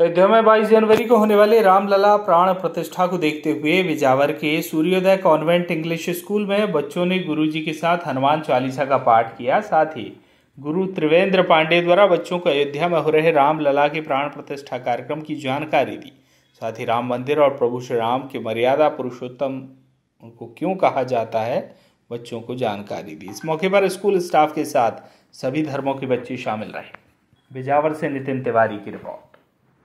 अयोध्या में बाईस जनवरी को होने वाले रामलला प्राण प्रतिष्ठा को देखते हुए विजावर के सूर्योदय कॉन्वेंट इंग्लिश स्कूल में बच्चों ने गुरुजी के साथ हनुमान चालीसा का पाठ किया साथ ही गुरु त्रिवेंद्र पांडे द्वारा बच्चों को अयोध्या में हो रहे रामलला के प्राण प्रतिष्ठा कार्यक्रम की जानकारी दी साथ ही राम मंदिर और प्रभु श्री राम के मर्यादा पुरुषोत्तम उनको क्यों कहा जाता है बच्चों को जानकारी दी इस मौके पर स्कूल स्टाफ के साथ सभी धर्मों के बच्चे शामिल रहे बिजावर से नितिन तिवारी की रिपोर्ट